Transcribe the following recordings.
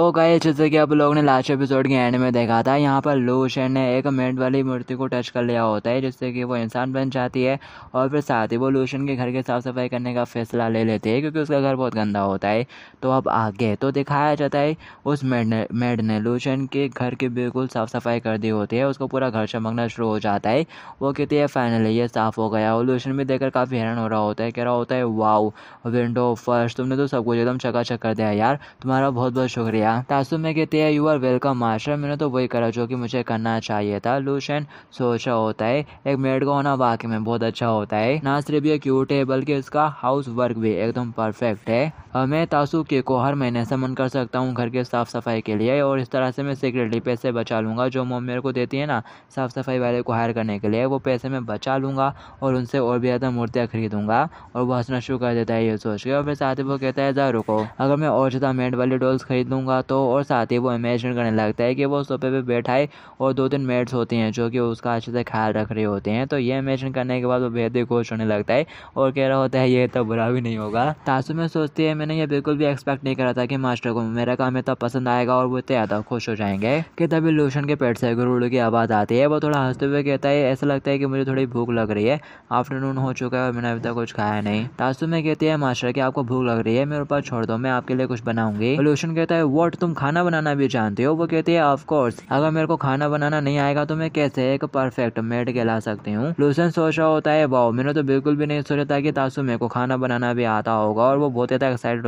तो गए जैसे कि आप लोगों ने लास्ट एपिसोड के एंड में देखा था यहाँ पर लूशन ने एक मेंट वाली मूर्ति को टच कर लिया होता है जिससे कि वो इंसान बन जाती है और फिर साथ ही वो लूशन के घर की साफ़ सफाई करने का फैसला ले लेती है क्योंकि उसका घर बहुत गंदा होता है तो अब आगे तो दिखाया जाता है उस मेड ने मेड ने लूशन के घर की बिल्कुल साफ़ सफाई कर दी होती है उसको पूरा घर चमकना शुरू हो जाता है वो कहती है फाइनली ये साफ़ हो गया और लूशन भी देखकर काफ़ी हैरान हो रहा होता है कह रहा होता है वाओ विंडो फर्श तुमने तो सब कुछ एकदम चका कर दिया यार तुम्हारा बहुत बहुत शुक्रिया किया तासुम में कहती है यू आर वेलकम मास्टर मैंने तो वही करा जो कि मुझे करना चाहिए था लूशन सोचा होता है एक मेड का होना वाकई में बहुत अच्छा होता है ना सिर्फ ये क्यूट है बल्कि उसका हाउस वर्क भी एकदम परफेक्ट है मैं तासु के को हर महीने से मन कर सकता हूँ घर के साफ सफाई के लिए और इस तरह से मैं सिक्योरिटी पैसे बचा लूंगा जो मोम मेरे को देती है ना साफ सफाई वाले को हायर करने के लिए वो पैसे मैं बचा लूंगा और उनसे और भी ज़्यादा मूर्तियाँ खरीदूंगा और वो हंसना शुरू कर देता है ये सोच के और फिर साथ ही वो कहता है जा रुको अगर मैं और ज़्यादा मेड वाली डॉल्स खरीद लूंगा तो और साथ ही वो इमेजिन करने लगता है कि वो सोफे पे बैठा है और दो तीन मेट्स होते हैं जो कि उसका अच्छे से ख्याल रख रहे होते हैं तो ये इमेजिन करने के बाद वो बेहद ही खुश होने लगता है और कह रहा होता है ये तो बुरा भी नहीं होगा तासु में सोचती है मैंने ये बिल्कुल भी एक्सपेक्ट नहीं करा था कि मास्टर को मेरा काम इतना पसंद आएगा और वो इतने ज़्यादा खुश हो जाएंगे कि तभी लूशन के पेट से गुरुड़ की आवाज़ आती है वो थोड़ा हंसते हुए कहता है ऐसा लगता है कि मुझे थोड़ी भूख लग रही है आफ्टरनून हो चुका है और मैंने अभी तक कुछ खाया नहीं तासु में कहती है मास्टर की आपको भूख लग रही है मेरे ऊपर छोड़ दो मैं आपके लिए कुछ बनाऊंगी लूशन कहता है वो वॉट तुम खाना बनाना भी जानते हो वो कहती है ऑफकोर्स अगर मेरे को खाना बनाना नहीं आएगा तो मैं कैसे एक परफेक्ट मेड कहला सकती हूँ लूसन सोच रहा होता है वाओ मैंने तो बिल्कुल भी नहीं सोचा था कि तासु मेरे को खाना बनाना भी आता होगा और वो बहुत ज़्यादा एक्साइटेड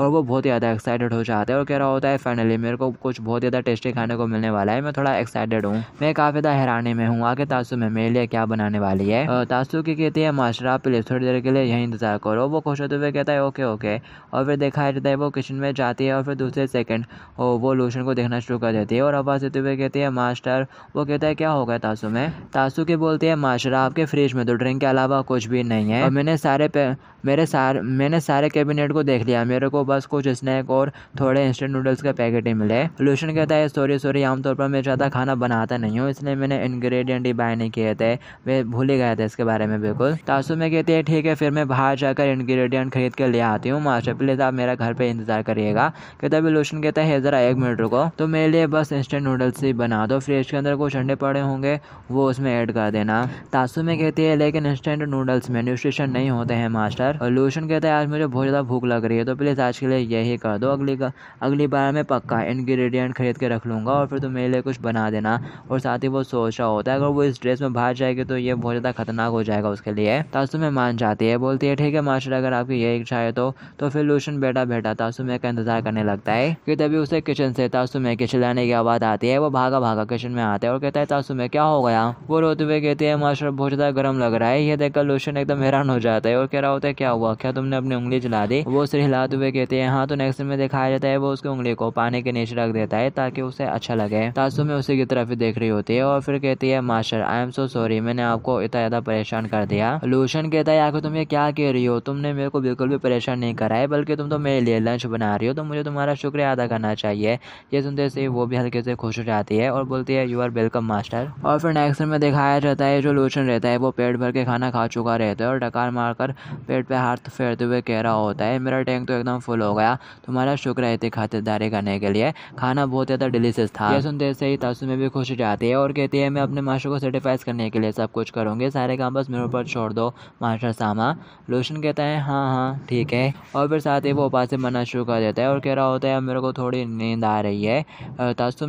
और वो बहुत ज़्यादा एक्साइटेड हो जाता है और कह रहा होता है फाइनली मेरे को कुछ बहुत ज़्यादा टेस्टी खाने को मिलने वाला है मैं थोड़ा एक्साइटेड हूँ मैं काफ़ी ज़्यादा हैरानी में हूँ आगे तासु में मेरे लिए क्या बनाने वाली है तासु की कहती है मास्टर आप प्लीज़ थोड़ी देर के लिए यहीं इंतज़ार करो वो खुश होते हुए कहता है ओके ओके और फिर देखा जाता है वो किचन में जाती है और फिर दूसरे सेकेंड वो लूशन को देखना शुरू कर देती है और आवाज़ देते हुए कहती है मास्टर वो कहता है क्या होगा तासु में तासु के बोलते हैं मास्टर आपके फ्रिज में तो ड्रिंक के अलावा कुछ भी नहीं है और हाँ। मैंने सारे पे मेरे सार मैंने सारे कैबिनेट को देख लिया मेरे को बस कुछ स्नैक और थोड़े इंस्टेंट नूडल्स का पैकेट ही मिले लूशन कहता है सॉरी सॉरी आमतौर पर मैं ज़्यादा खाना बनाता नहीं हूँ इसलिए मैंने इन्ग्रीडियंट ही बाय नहीं किए थे वे भूल ही गए थे इसके बारे में बिल्कुल तासु में कहते है ठीक है फिर मैं बाहर जाकर इन्ग्रीडियंट खरीद कर ले आती हूँ मास्टर प्लीज़ आप मेरा घर पर इंतजार करिएगा कहता है लूशन कहता है ज़रा एक मिनट रुको तो मेरे लिए बस इंस्टेंट नूडल्स ही बना दो फ्रिज के अंदर कुछ अंडे पड़े होंगे वो उसमें ऐड कर देना तासु में कहती है लेकिन इंस्टेंट नूडल्स में न्यूट्रिशन नहीं होते हैं मास्टर और लूशन कहता है आज मुझे बहुत ज़्यादा भूख लग रही है तो प्लीज़ आज के लिए यही कर दो अगली का अगली बार मैं पक्का इन्ग्रीडियंट खरीद के रख लूँगा और फिर तुम मेरे लिए कुछ बना देना और साथ ही वो सोच रहा होता है अगर वो इस ड्रेस में बाहर जाएगी तो ये बहुत ज़्यादा खतरनाक हो जाएगा उसके लिए तासुम मान जाती है बोलती है ठीक है मास्टर अगर आपकी यही इच्छा है तो तो फिर लूशन बेटा बेटा तासुमे का इंतजार करने लगता है कि तभी उसे किचन से तासुमे के चिल्लाने की आवाज़ आती है वो भागा भागा किचन में आता है और कहता है तासुमे क्या हो गया वो रोते हुए कहती है मास्टर बहुत ज़्यादा गर्म लग रहा है ये देखकर लूशन एकदम हैरान हो जाता है और कह रहा होता है क्या हुआ क्या तुमने अपनी उंगली चला दी वो उसे हिलाते हुए कहते हैं हाँ तो नेक्स्ट में दिखाया जाता है वो उसकी उंगली को पानी के नीचे रख देता है ताकि उसे अच्छा लगे में उसी की तरफ देख रही होती है और फिर कहती है master I am so sorry मैंने आपको इतना ज्यादा परेशान कर दिया लूशन कहता है आखिर तुम ये क्या कह रही हो तुमने मेरे को बिल्कुल भी परेशान नहीं करा है बल्कि तुम तो मेरे लिए लंच बना रही हो तो मुझे तुम्हारा शुक्रिया अदा करना चाहिए ये सुनते से वो भी हल्के से खुश हो जाती है और बोलती है यू आर वेलकम मास्टर और फिर नेक्स्ट में दिखाया जाता है जो लूशन रहता है वो पेट भर के खाना खा चुका रहता है और डकार मारकर पेट पे हाथ फेरते हुए कह रहा होता है मेरा टैंक तो एकदम फुल हो गया तुम्हारा शुक्र है इतनी खातिरदारी करने के लिए खाना बहुत ज़्यादा डिलीशियस था यह सुनते से ही में भी खुश जाती है और कहती है मैं अपने मास्टर को सेटिफाइज करने के लिए सब कुछ करूँगी सारे काम बस मेरे ऊपर छोड़ दो मास्टर सामा लोशन कहता है हाँ हाँ ठीक है और फिर साथ ही वो उपास से मना शुरू कर देता है और कह रहा होता है मेरे को थोड़ी नींद आ रही है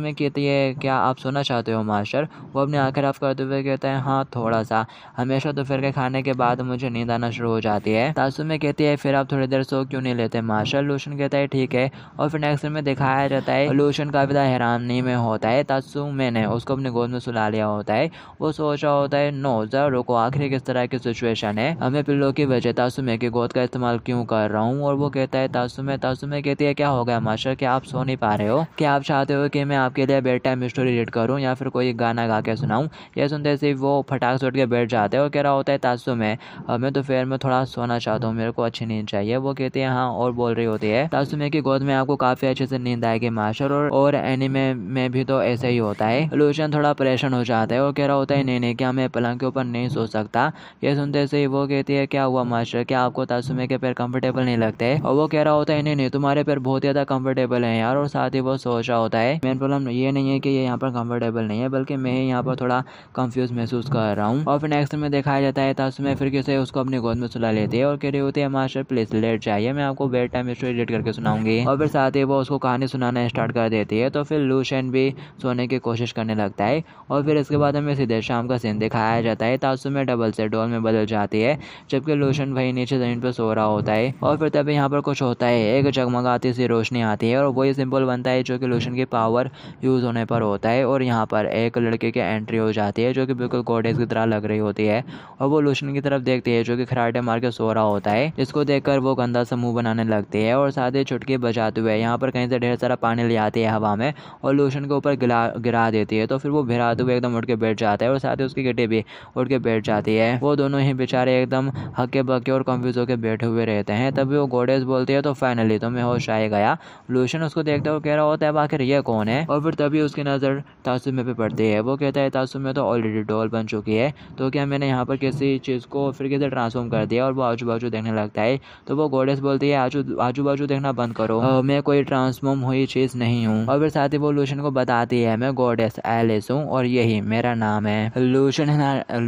में कहती है क्या आप सोना चाहते हो मास्टर वो अपने आँखें रफ करते हुए कहते हैं हाँ थोड़ा सा हमेशा दोपहर के खाने के बाद मुझे नींद आना शुरू हो जाती है में कहती है फिर आप थोड़ी देर सो क्यों नहीं लेते मास्टर मार्शल लोशन कहता है ठीक है और फिर नेक्स्ट में दिखाया जाता है लोशन का विदा तो हैरानी में होता है तत्सु मैंने उसको अपने गोद में सुला लिया होता है वो सोच रहा होता है नो जरा रुको आखिर किस तरह की सिचुएशन है हमें पिल्लो की वजह मैं के गोद का इस्तेमाल क्यों कर रहा हूँ और वो कहता है तासुमे मैं कहती है क्या हो गया मास्टर क्या आप सो नहीं पा रहे हो क्या आप चाहते हो कि मैं आपके लिए बेड टाइम स्टोरी रीड करूँ या फिर कोई गाना गा के सुनाऊँ यह सुनते सिर्फ वो फटाक से उठ के बैठ जाते हैं और कह रहा होता है तासुमे मैं तो फिर मैं थोड़ा सोना चाहता हूँ मेरे को अच्छी नींद चाहिए वो कहते हैं हाँ और बोल रहे रही होती है तासुमे की गोद में आपको काफी अच्छे से नींद आएगी मास्टर और, और एनिमे में भी तो ऐसे ही होता है लोशन थोड़ा परेशान हो जाता है और कह रहा होता है नहीं नहीं क्या मैं पलंग के ऊपर नहीं सो सकता ये सुनते से वो कहती है क्या हुआ मास्टर क्या आपको तासुमे के पैर कम्फर्टेबल नहीं लगते और वो कह रहा होता है नहीं नहीं तुम्हारे पैर बहुत ज्यादा कम्फर्टेबल है यार और साथ ही वो सोच रहा होता है मेन प्रॉब्लम ये नहीं है कि ये यहाँ पर कम्फर्टेबल नहीं है बल्कि मैं यहाँ पर थोड़ा कंफ्यूज महसूस कर रहा हूँ और फिर नेक्स्ट में दिखाया जाता है तासुमे फिर किसे उसको अपनी गोद में सुला लेती है और कह रही होती है मास्टर प्लीज लेट जाइए मैं आपको बेड टाइम में स्टोरी रेड करके सुनाऊंगी और फिर साथ ही वो उसको कहानी सुनाना स्टार्ट कर देती है तो फिर लूशन भी सोने की कोशिश करने लगता है और फिर इसके बाद हमें सीधे शाम का सीन दिखाया जाता है में डबल से डोल में बदल जाती है जबकि लूशन वही नीचे ज़मीन पर सो रहा होता है और फिर तभी यहाँ पर कुछ होता है एक जगमगाती सी रोशनी आती है और वही सिंपल बनता है जो कि लूशन की पावर यूज़ होने पर होता है और यहाँ पर एक लड़के की एंट्री हो जाती है जो कि बिल्कुल गोडेज की तरह लग रही होती है और वो लूशन की तरफ देखती है जो कि खराटे मार के सो रहा होता है जिसको देखकर वो गंदा सा मुंह बनाने लगती है है और साथ ही छुटके बजाते हुए यहाँ पर कहीं से ढेर सारा पानी ले आती है हवा में और लोशन के ऊपर गिरा गिरा देती है तो फिर वो भिराते हुए एकदम उठ के बैठ जाता है और साथ ही उसकी गिटी भी उठ के बैठ जाती है वो दोनों ही बेचारे एकदम हक्के बक्के और कंफ्यूज होकर बैठे हुए रहते हैं तभी वो गोडेज बोलती है तो फाइनली तो मैं होश आए गया लोशन उसको देखते हुए कह रहा होता है आखिर ये कौन है और फिर तभी उसकी नज़र तासुमे पे पड़ती है वो कहता है तासुमे तो ऑलरेडी डॉल बन चुकी है तो क्या मैंने यहाँ पर किसी चीज़ को फिर किसी ट्रांसफॉर्म कर दिया और वो आजू बाजू देखने लगता है तो वो गोडेस बोलती है आजू आजू बाजू देखना बंद करो मैं कोई ट्रांसफॉर्म हुई चीज नहीं हूँ और फिर साथ ही वो लूशन को बताती है मैं गोडेस एलिस हूँ और यही मेरा नाम है लूशन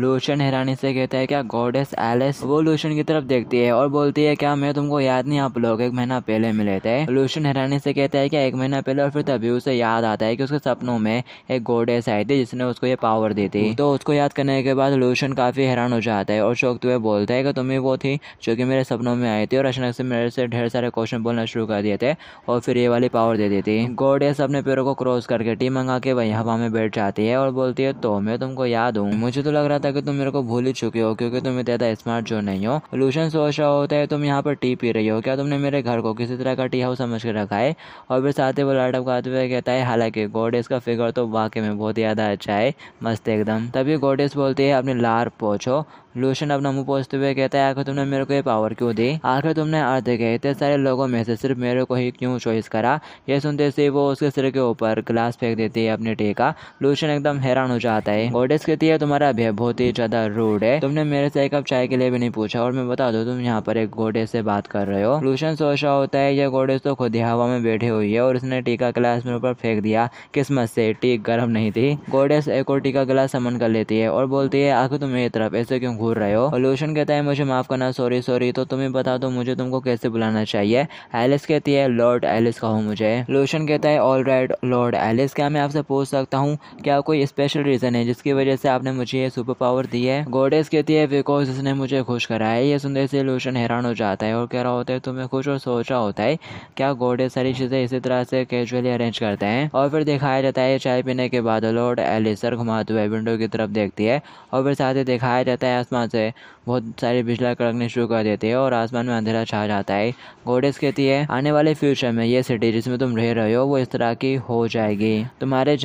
लूशन हैरानी से कहता है क्या गोडेस एलिस वो लूशन की तरफ देखती है और बोलती है क्या मैं तुमको याद नहीं आप लोग एक महीना पहले मिले थे लूशन हैरानी से कहता है क्या एक महीना पहले और फिर तभी उसे याद आता है की उसके सपनों में एक गोडेस आई थी जिसने उसको ये पावर दी थी तो उसको याद करने के बाद लूशन काफी हैरान हो जाता है और शोक हुए तो बोलता है कि तुम्हें वो थी जो की मेरे सपनों में आई थी और अचानक से मेरे से ढेर सारे सारे क्वेश्चन बोलना शुरू कर दिए थे और फिर ये वाली पावर दे देती गोडेस अपने पैरों को क्रॉस करके टी मंगा के वही हवा में बैठ जाती है और बोलती है तो मैं तुमको याद हूँ मुझे तो लग रहा था कि तुम मेरे को भूल ही चुके हो क्योंकि तुम ज़्यादा स्मार्ट जो नहीं हो लूशन सोच रहा होता है तुम यहाँ पर टी पी रही हो क्या तुमने मेरे घर को किसी तरह का टी हाउस समझ के रखा है और फिर साथ ही वो लाइटअप का हुए कहता है हालांकि गोडेस का फिगर तो वाकई में बहुत ज़्यादा अच्छा है मस्त एकदम तभी गोडेस बोलती है अपने लार पोछो लूशन अपना मुंह पहुंचते हुए कहता है आखिर तुमने मेरे को ये पावर क्यों दी आखिर तुमने अर्थ के इतने सारे लोगों में से सिर्फ मेरे को ही क्यों चॉइस करा यह सुनते से वो उसके सिर के ऊपर ग्लास फेंक देती है अपने टे का लूशन एकदम हैरान हो जाता है गोडेस कहती है तुम्हारा अभी बहुत ही ज्यादा रूड है तुमने मेरे से एक अब चाय के लिए भी नहीं पूछा और मैं बता दू तुम यहाँ पर एक गोडे से बात कर रहे हो लूशन सोच रहा होता है यह गोडेस तो खुद ही हवा में बैठी हुई है और उसने टीका ग्लास मेरे ऊपर फेंक दिया किस्मत से टीक गर्म नहीं थी गोडेस एक और टीका ग्लास समन कर लेती है और बोलती है आखिर तुम मेरी तरफ ऐसे क्यों घूर रहे हो और लोशन कहता है मुझे माफ़ करना सॉरी सॉरी तो तुम्हें बता दो मुझे तुमको कैसे बुलाना चाहिए एलिस कहती है लॉर्ड एलिस कहो मुझे लोशन कहता है ऑल राइट लॉर्ड एलिस क्या मैं आपसे पूछ सकता हूँ क्या कोई स्पेशल रीज़न है जिसकी वजह से आपने मुझे ये सुपर पावर दी है गोडेस कहती है बिकॉज इसने मुझे खुश करा है ये सुनते से लोशन हैरान हो जाता है और कह रहा होता है तुम्हें खुश और सोचा होता है क्या गोडेस सारी चीज़ें इसी तरह से कैजुअली अरेंज करते हैं और फिर दिखाया जाता है चाय पीने के बाद लॉर्ड एलिसर घुमाते हुए विंडो की तरफ देखती है और फिर साथ ही दिखाया जाता है आसमान से बहुत सारे बिजला कड़कने शुरू कर देते हैं और आसमान में अंधेरा छा जाता है गोडेस कहती है आने वाले फ्यूचर में ये सिटी जिसमें तुम रह रहे हो वो इस तरह की हो जाएगी तुम्हारे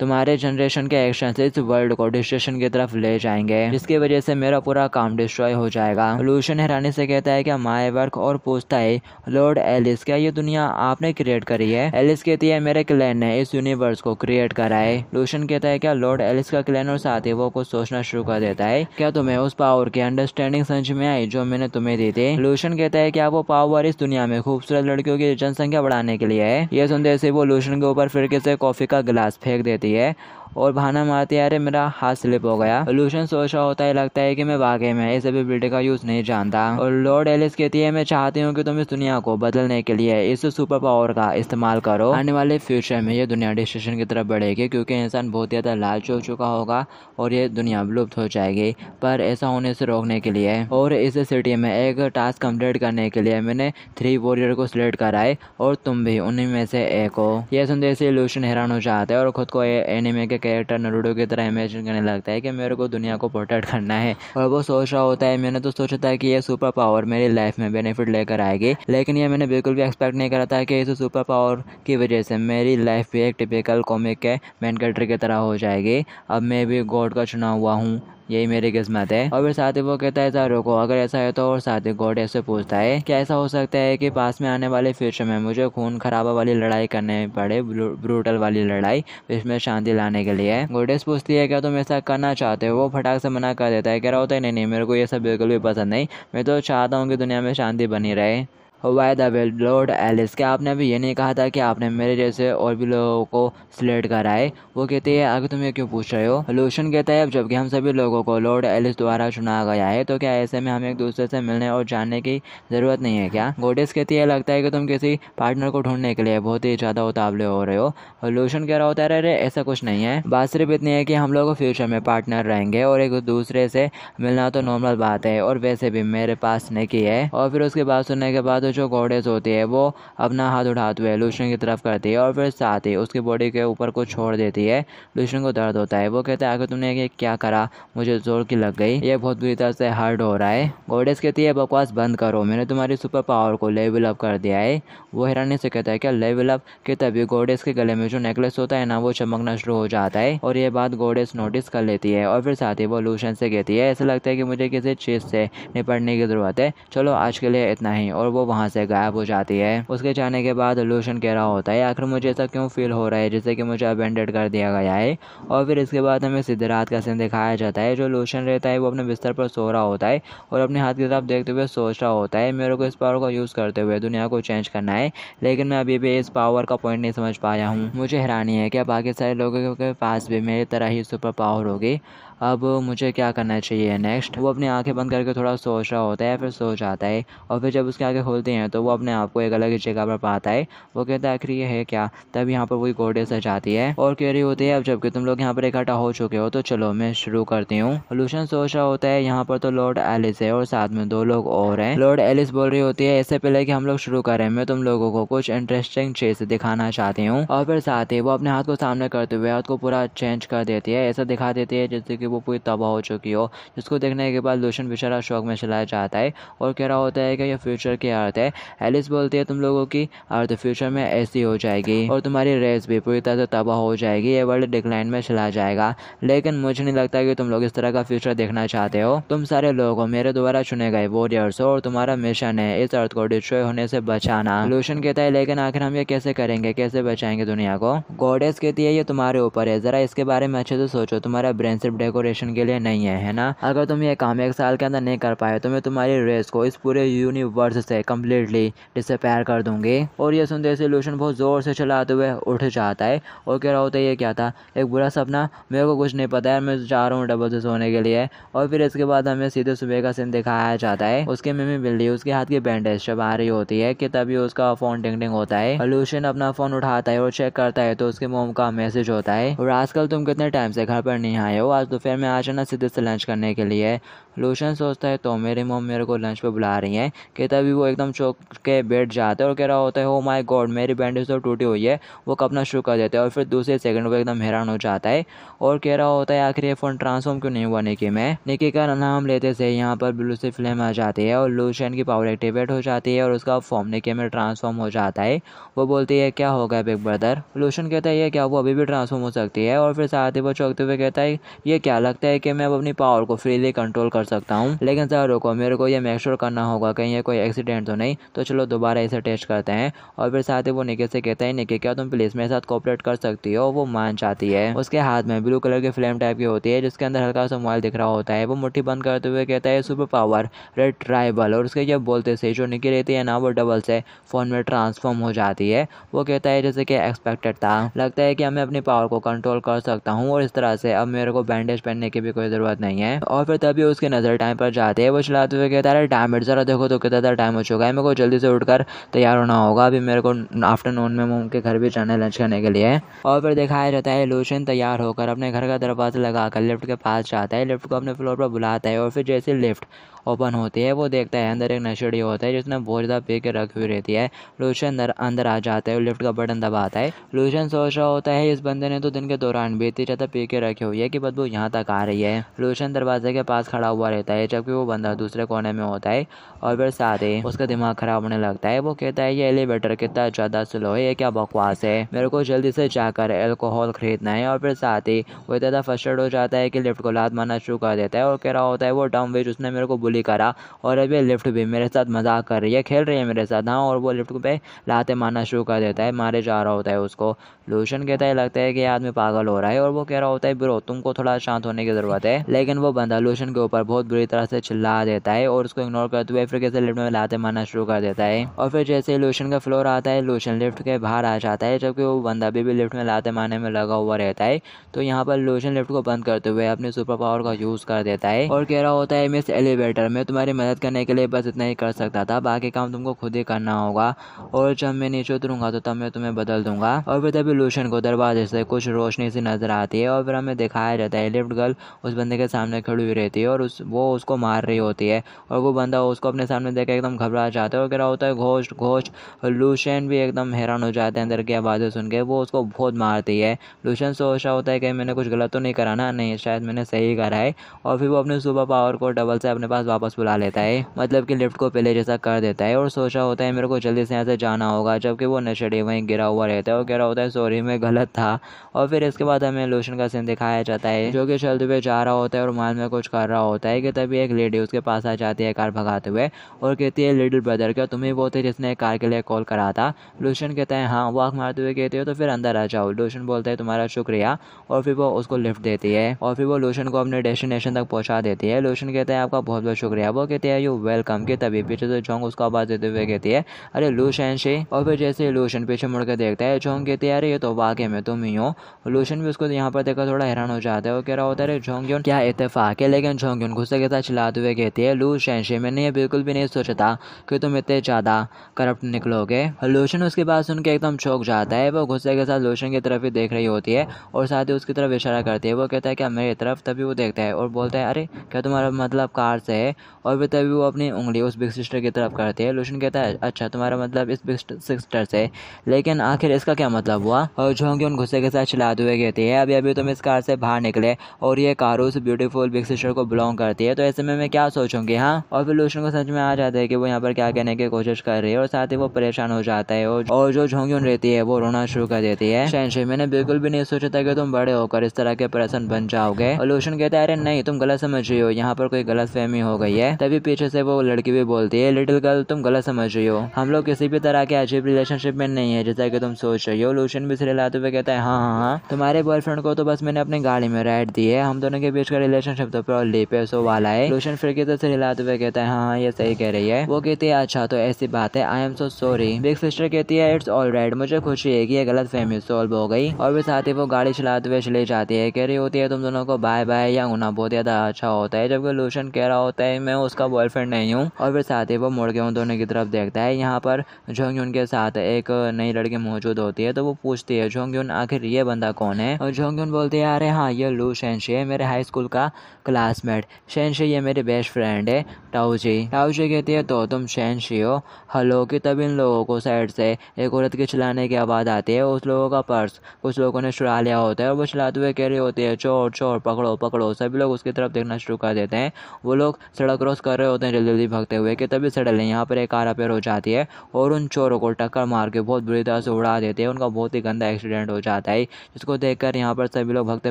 तुम्हारे जनरेशन के एक्शन इस वर्ल्ड को डिस्ट्रेशन की तरफ ले जाएंगे जिसकी वजह से मेरा पूरा काम डिस्ट्रॉय हो जाएगा लूशन हैरानी से कहता है क्या माए वर्क और पूछता है लॉर्ड एलिस क्या ये दुनिया आपने क्रिएट करी है एलिस कहती है मेरे क्लैन ने इस यूनिवर्स को क्रिएट करा है लूशन कहता है क्या लॉर्ड एलिस का क्लैन और साथ ही वो कुछ सोचना शुरू कर देता है क्या तुम्हें उस पावर की अंडरस्टैंडिंग समझ में आई जो मैंने तुम्हें दी थी लूशन कहता है क्या वो पावर इस दुनिया में खूबसूरत लड़कियों की जनसंख्या बढ़ाने के लिए है ये सुनते वो लूशन के ऊपर फिर से कॉफी का गिलास फेंक देती जाती है और बहाना मारते यार मेरा हाथ स्लिप हो गया लूशन सोच रहा होता है लगता है कि मैं वाकई में इस एबिलिटी का यूज नहीं जानता और लॉर्ड एलिस कहती है मैं चाहती हूँ कि तुम इस दुनिया को बदलने के लिए इस सुपर पावर का इस्तेमाल करो आने वाले फ्यूचर में ये दुनिया डिस्ट्रेशन की तरफ बढ़ेगी क्योंकि इंसान बहुत ज़्यादा लालच हो चुका होगा और ये दुनिया विलुप्त हो जाएगी पर ऐसा होने से रोकने के लिए और इस सिटी में एक टास्क कम्प्लीट करने के लिए मैंने थ्री वॉरियर को सिलेक्ट कराए और तुम भी उन्हीं में से एक हो यह सुनते लूशन हैरान हो जाते हैं और खुद को एनिमे के कैरेक्टर नरूडो की तरह इमेजिन करने लगता है कि मेरे को दुनिया को प्रोटेक्ट करना है और वो सोच रहा होता है मैंने तो सोचा था कि ये सुपर पावर मेरी लाइफ में बेनिफिट लेकर आएगी लेकिन ये मैंने बिल्कुल भी एक्सपेक्ट नहीं करा था कि इस सुपर पावर की वजह से मेरी लाइफ भी एक टिपिकल कॉमिक के मैन कैरेक्टर की तरह हो जाएगी अब मैं भी गॉड का चुना हुआ हूँ यही मेरे किस्मत है और फिर साथी वो कहता है ऐसा रोको अगर ऐसा है तो और साथी गोडे से पूछता है कि ऐसा हो सकता है कि पास में आने वाले फ्यूचर में मुझे खून खराबा वाली लड़ाई करने पड़े ब्रूटल वाली लड़ाई इसमें शांति लाने के लिए गोडेस पूछती है क्या तुम ऐसा करना चाहते हो वो फटाक से मना कर देता है कह रहा होता है नहीं नहीं मेरे को ये सब बिल्कुल भी पसंद नहीं मैं तो चाहता हूँ कि दुनिया में शांति बनी रहे why the well Lord Ellis क्या आपने अभी ये नहीं कहा था कि आपने मेरे जैसे और भी लोगों को सिलेक्ट कराए वो कहती है आगे तुम ये क्यों पूछ रहे हो लूशन कहता है जबकि हम सभी लोगों को लॉर्ड एलिस द्वारा चुना गया है तो क्या ऐसे में हमें एक दूसरे से मिलने और जानने की ज़रूरत नहीं है क्या गोडेस कहती है लगता है कि तुम किसी पार्टनर को ढूंढने के लिए बहुत ही ज़्यादा उतावले हो रहे हो लूशन कह रहा होता है अरे ऐसा कुछ नहीं है बात सिर्फ इतनी है कि हम लोग फ्यूचर में पार्टनर रहेंगे और एक दूसरे से मिलना तो नॉर्मल बात है और वैसे भी मेरे पास की है और फिर उसके बाद सुनने के बाद जो गॉडेस होती है वो अपना हाथ उठाते हुए लूशन की तरफ करती है और फिर साथ ही उसकी बॉडी के ऊपर को छोड़ देती है लूशन को दर्द होता है वो कहता है आगे तुमने ये क्या करा मुझे जोर की लग गई ये बहुत बुरी तरह से हर्ट हो रहा है गॉडेस कहती है बकवास बंद करो मैंने तुम्हारी सुपर पावर को लेवल अप कर दिया है वो हैरानी से कहता है क्या लेवल अप के तभी गोडेस के गले में जो नेकलेस होता है ना वो चमकना शुरू हो जाता है और ये बात गोडेस नोटिस कर लेती है और फिर साथ ही वो लूशन से कहती है ऐसा लगता है कि मुझे किसी चीज़ से निपटने की ज़रूरत है चलो आज के लिए इतना ही और वो वहाँ वहाँ से गायब हो जाती है उसके जाने के बाद लूशन कह रहा होता है आखिर मुझे ऐसा क्यों फील हो रहा है जैसे कि मुझे अबेंडेड कर दिया गया है और फिर इसके बाद हमें सिद्धरात का सीन दिखाया जाता है जो लूशन रहता है वो अपने बिस्तर पर सो रहा होता है और अपने हाथ की तरफ देखते हुए सोच रहा होता है मेरे को इस पावर को यूज़ करते हुए दुनिया को चेंज करना है लेकिन मैं अभी भी इस पावर का पॉइंट नहीं समझ पाया हूँ मुझे हैरानी है कि बाकी सारे लोगों के पास भी मेरी तरह ही सुपर पावर होगी अब मुझे क्या करना चाहिए नेक्स्ट वो अपनी आंखें बंद करके थोड़ा सोच रहा होता है फिर सो जाता है और फिर जब उसकी आंखें खोलती हैं तो वो अपने आप को एक अलग जगह पर पाता है वो कहता है आखिर ये है क्या तब यहाँ पर वही गोडेस आ जाती है और कह रही होती है अब जबकि तुम लोग यहाँ पर इकट्ठा हो चुके हो तो चलो मैं शुरू करती हूँ लूशन सोच रहा होता है यहाँ पर तो लॉर्ड एलिस है और साथ में दो लोग और हैं लॉर्ड एलिस बोल रही होती है इससे पहले की हम लोग शुरू करें मैं तुम लोगों को कुछ इंटरेस्टिंग चीज दिखाना चाहती हूँ और फिर साथ ही वो अपने हाथ को सामने करते हुए हाथ को पूरा चेंज कर देती है ऐसा दिखा देती है जैसे कि वो पूरी तबाह हो चुकी हो जिसको देखने के बाद लूशन बेचारा शौक में चलाया जाता है और कह रहा होता है कि ये फ्यूचर के अर्थ बात है एलिस बोलती है तुम लोगों की और तो फ्यूचर में ऐसी हो जाएगी और तुम्हारी रेस भी पूरी तरह से तबाह हो जाएगी ये वर्ल्ड डिक्लाइन में चला जाएगा लेकिन मुझे नहीं लगता कि तुम लोग इस तरह का फ्यूचर देखना चाहते हो तुम सारे लोग मेरे द्वारा चुने गए वॉरियर्स और तुम्हारा मिशन है इस अर्थ को डिस्ट्रॉय होने से बचाना लूशन कहता है लेकिन आखिर हम ये कैसे करेंगे कैसे बचाएंगे दुनिया को गोडेस कहती है ये तुम्हारे ऊपर है जरा इसके बारे में अच्छे से सोचो तुम्हारा ब्रेन सिर्फ डेकोरेशन के लिए नहीं है है ना अगर तुम ये काम एक साल के अंदर नहीं कर पाए तो मैं तुम्हारी रेस को इस पूरे यूनिवर्स से कम कम्प्लीटली डिसपेयर कर दूंगी और ये सुनते ही लूशन बहुत ज़ोर से चलाते हुए उठ जाता है और कह रहा होता है ये क्या था एक बुरा सपना मेरे को कुछ नहीं पता है मैं चाह रहा हूँ डबल से सोने के लिए और फिर इसके बाद हमें सीधे सुबह का सीन दिखाया जाता है उसके मम्मी बिल्ली उसके हाथ की बैंडेज आ रही होती है कि तभी उसका फ़ोन टिंग टिंग होता है लूशन अपना फ़ोन उठाता है और चेक करता है तो उसके मोम का मैसेज होता है और आजकल तुम कितने टाइम से घर पर नहीं आए हो आज दोपहर तो में आ जाना सीधे से लंच करने के लिए लूशन सोचता है तो मेरी मोम मेरे को लंच पर बुला रही है कि तभी वो एकदम चौक के बैठ जाते हैं और कह रहा होता है ओ माय गॉड मेरी बैंडेज तो टूटी हुई है वो कपना शुरू कर देते हैं और फिर दूसरे सेकंड को एकदम हैरान हो जाता है और कह रहा होता है आखिर ये फ़ोन ट्रांसफॉर्म क्यों नहीं हुआ निकी में निकी का नाम लेते से यहाँ पर ब्लू से फ्लेम आ जाती है और लूशन की पावर एक्टिवेट हो जाती है और उसका फॉर्म निकी में ट्रांसफॉर्म हो जाता है वो बोलती है क्या होगा बिग ब्रदर लूशन कहता है ये क्या वो अभी भी ट्रांसफॉर्म हो सकती है और फिर साथ ही वो चौकते हुए कहता है ये क्या लगता है कि मैं अब अपनी पावर को फ्रीली कंट्रोल कर सकता हूँ लेकिन सर रुको मेरे को ये मेक श्योर करना होगा कहीं ये कोई एक्सीडेंट तो नहीं नहीं तो चलो दोबारा इसे टेस्ट करते हैं और फिर साथ ही वो निके से कहता है निके क्या तुम प्लीज़ मेरे साथ कॉपरेट कर सकती हो वो मान जाती है उसके हाथ में ब्लू कलर की फ्लेम टाइप की होती है जिसके अंदर हल्का सा मोबाइल दिख रहा होता है वो मुठ्ठी बंद करते हुए कहता है सुपर पावर रेड ट्राइबल और उसके जब बोलते से जो निकी रहती है ना वो डबल से फ़ोन में ट्रांसफॉर्म हो जाती है वो कहता है जैसे कि एक्सपेक्टेड था लगता है कि मैं अपनी पावर को कंट्रोल कर सकता हूँ और इस तरह से अब मेरे को बैंडेज पहनने की भी कोई ज़रूरत नहीं है और फिर तभी उसकी नज़र टाइम पर जाती है वो चलाते हुए कहता है टाइम ज़रा देखो तो कितना टाइम हो चुका है मेरे को जल्दी से उठकर तैयार होना होगा अभी मेरे को आफ्टरनून में मैं उनके घर भी जाना लंच करने के लिए और फिर दिखाया जाता है लूशन तैयार होकर अपने घर का दरवाज़ा लगाकर लिफ्ट के पास जाता है लिफ्ट को अपने फ्लोर पर बुलाता है और फिर जैसे लिफ्ट ओपन होती है वो देखता है अंदर एक नशेड़ी होता है जिसने बहुत ज़्यादा पी के रखी हुई रहती है लूशन अंदर अंदर आ जाता है लिफ्ट का बटन दबाता है लूशन सोच रहा होता है इस बंदे ने तो दिन के दौरान भी इतनी ज़्यादा पी के रखी हुई है कि बदबू यहाँ तक आ रही है लूशन दरवाजे के पास खड़ा हुआ रहता है जबकि वो बंदा दूसरे कोने में होता है और फिर साथ ही उसका दिमाग खराब होने लगता है वो कहता है ये एलिवेटर कितना ज़्यादा स्लो है ये क्या बकवास है मेरे को जल्दी से जाकर एल्कोहल खरीदना है और फिर साथ ही वो इतना फर्स्ट हो जाता है कि लिफ्ट को लात मारना शुरू कर देता है और कह रहा होता है वो डम वेज उसने मेरे को बुली गोली करा और अभी ये लिफ्ट भी मेरे साथ मजाक कर रही है खेल रही है मेरे साथ हाँ और वो लिफ्ट पे लाते मारना शुरू कर देता है मारे जा रहा होता है उसको लूशन कहता है लगता है कि आदमी पागल हो रहा है और वो कह रहा होता है ब्रो तुमको थोड़ा शांत होने की ज़रूरत है लेकिन वो बंदा लूशन के ऊपर बहुत बुरी तरह से चिल्ला देता है और उसको इग्नोर करते हुए फिर कैसे लिफ्ट में लाते मारना शुरू कर देता है और फिर जैसे ही लूशन का फ्लोर आता है लूशन लिफ्ट के बाहर आ जाता है जबकि वो बंदा अभी भी लिफ्ट में लाते मारने में लगा हुआ रहता है तो यहाँ पर लूशन लिफ्ट को बंद करते हुए अपने सुपर पावर का यूज़ कर देता है और कह रहा होता है मिस एलिवेटर सर मैं तुम्हारी मदद करने के लिए बस इतना ही कर सकता था बाकी काम तुमको खुद ही करना होगा और जब मैं नीचे उतरूंगा तो तब मैं तुम्हें बदल दूंगा और फिर तभी लूशन को दरवाजे से कुछ रोशनी सी नजर आती है और फिर हमें दिखाया जाता है लिफ्ट गर्ल उस बंदे के सामने खड़ी हुई रहती है और उस वो उसको मार रही होती है और वो बंदा उसको अपने सामने देख एकदम घबरा जाता है और गिरा होता है घोष घोष और लूशन भी एकदम हैरान हो जाते हैं अंदर की आवाज़ें सुन के वो उसको बहुत मारती है लूशन सोच रहा होता है कि मैंने कुछ गलत तो नहीं करा ना नहीं शायद मैंने सही करा है और फिर वो अपने सुबह पावर को डबल से अपने पास वापस बुला लेता है मतलब कि लिफ्ट को पहले जैसा कर देता है और सोचा होता है मेरे को जल्दी से यहाँ से जाना होगा जबकि वो नशेड़े वहीं गिरा हुआ रहता है और कह रहा होता है सॉरी मैं गलत था और फिर इसके बाद हमें लोशन का सीन दिखाया जाता है जो कि चलते हुए जा रहा होता है और माल में कुछ कर रहा होता है कि तभी एक लेडी उसके पास आ जाती है कार भगाते हुए और कहती है लिटिल ब्रदर क्या तुम्हें बोलते थे जिसने कार के लिए कॉल करा था लूशन कहता है हाँ वाक मारते हुए कहते हो तो फिर अंदर आ जाओ लोशन बोलता है तुम्हारा शुक्रिया और फिर वो उसको लिफ्ट देती है और फिर वो लोशन को अपने डेस्टिनेशन तक पहुँचा देती है लोशन कहता है आपका बहुत बहुत शुक्रिया वो कहती है यू वेलकम के तभी पीछे से चौंग उसको आवाज़ देते हुए कहती है अरे लूशन से और फिर जैसे लूशन पीछे मुड़ के देखता है चौंग कहती है अरे ये तो वाकई में तुम ही हो लूशन भी उसको यहाँ पर देखकर थोड़ा हैरान हो जाता है वो कह रहा होता है झोंग्यून क्या इतफाक है लेकिन यून गुस्से के साथ चिल्लाते हुए कहती है लू शे मैंने ये बिल्कुल भी नहीं सोचा था कि तुम इतने ज़्यादा करप्ट निकलोगे लूशन उसके बाद सुन के एकदम चौंक जाता है वो गुस्से के साथ लूशन की तरफ ही देख रही होती है और साथ ही उसकी तरफ इशारा करती है वो कहता है क्या मेरी तरफ तभी वो देखता है और बोलता है अरे क्या तुम्हारा मतलब कार से है और फिर तभी वो अपनी उंगली उस बिग सिस्टर की तरफ करती है लोशन कहता है अच्छा तुम्हारा मतलब इस बिग सिस्टर से लेकिन आखिर इसका क्या मतलब हुआ और जो उन गुस्से के साथ चिल्लाते हुए कहती है अभी अभी तुम इस कार से बाहर निकले और ये कार उस ब्यूटीफुल बिग सिस्टर को बिलोंग करती है तो ऐसे में मैं क्या सोचूंगी हाँ और फिर लोशन को समझ में आ जाता है कि वो यहाँ पर क्या कहने की कोशिश कर रही है और साथ ही वो परेशान हो जाता है और जो झोंकी रहती है वो रोना शुरू कर देती है मैंने बिल्कुल भी नहीं सोचा था कि तुम बड़े होकर इस तरह के पर्सन बन जाओगे और लूशन कहता है अरे नहीं तुम गलत समझ रही हो यहाँ पर कोई गलत फहमी हो हो गई है तभी पीछे से वो लड़की भी बोलती है लिटिल गर्ल तुम गलत समझ रही हो हम लोग किसी भी तरह के अजीब रिलेशनशिप में नहीं है जैसा कि तुम सोच रही हो लूशन भी लाते हुए कहता है हाँ हाँ हाँ तुम्हारे बॉयफ्रेंड को तो बस मैंने अपनी गाड़ी में राइड दी है हम दोनों के बीच का रिलेशनशिप तो प्योर सो वाला है लूशन फिर की से हिलाते हुए कहता है हाँ हाँ ये सही कह रही है वो कहती है अच्छा तो ऐसी बात है I am so sorry big sister कहती है इट्स ऑल राइट मुझे खुशी है कि ये गलत फहमी सॉल्व हो गई और भी साथ ही वो गाड़ी चलाते हुए चली जाती है कह रही होती है तुम दोनों को बाय बाय या गुना बहुत ज्यादा अच्छा होता है जबकि लूशन कह रहा होता है लगता है मैं उसका बॉयफ्रेंड नहीं हूँ और फिर साथ ही वो मुड़ के उन दोनों की तरफ देखता है यहाँ पर जोंग यून के साथ एक नई लड़की मौजूद होती है तो वो पूछती है जोंग यून आखिर ये बंदा कौन है और जोंग यून बोलते हैं अरे हाँ ये लू शेंशे है मेरे हाई स्कूल का क्लासमेट शेंशे ये मेरे बेस्ट फ्रेंड है टाउजी टाउजी कहती है तो तुम शेंशी हो हलो कि तब इन लोगों को साइड से एक औरत के चलाने की आवाज़ आती है उस लोगों का पर्स कुछ लोगों ने चुरा लिया होता है और वो चलाते हुए कह रही होती है चोर चोर पकड़ो पकड़ो सभी लोग उसकी तरफ देखना शुरू कर देते हैं वो लोग सड़क क्रॉस कर रहे होते हैं जल्दी जल्दी भागते हुए कि तभी सडनली यहाँ पर एक कार अपेयर हो जाती है और उन चोरों को टक्कर मार के बहुत बुरी तरह से उड़ा देते हैं उनका बहुत ही गंदा एक्सीडेंट हो जाता है जिसको कर यहाँ पर सभी लोग भगते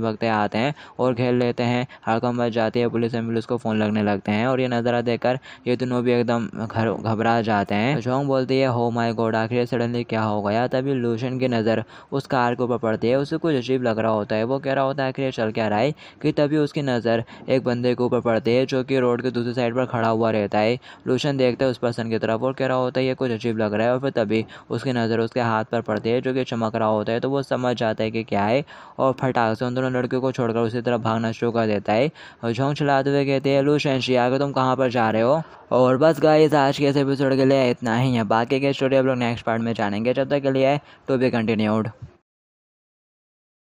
भगते आते हैं और खेल लेते हैं हड़कम बच जाती है पुलिस एम्बुलेंस को फ़ोन लगने लगते हैं और ये नज़ारा कर ये दोनों भी एकदम घबरा जाते हैं जोंग बोलती है हो माई गोड आखिर सडनली क्या हो गया तभी लूशन की नज़र उस कार के ऊपर पड़ती है उसे कुछ अजीब लग रहा होता है वो कह रहा होता है आखिर चल क्या रहा है कि तभी उसकी नज़र एक बंदे के ऊपर पड़ती है जो कि रोड के दूसरी साइड पर खड़ा हुआ रहता है लूशन देखता है उस पर्सन की तरफ और कह रहा होता है ये कुछ अजीब लग रहा है और फिर तभी उसकी नज़र उसके हाथ पर पड़ती है जो कि चमक रहा होता है तो वो समझ जाता है कि क्या है और फटाक से उन दोनों लड़कियों को छोड़कर उसी तरफ भागना शुरू कर देता है और झोंक चलाते हुए कहते हैं लूशन शी आगे तुम कहाँ पर जा रहे हो और बस गाइस आज के इस एपिसोड के लिए इतना ही है बाकी के स्टोरी आप लोग नेक्स्ट पार्ट में जानेंगे जब तक के लिए टू बी कंटिन्यूड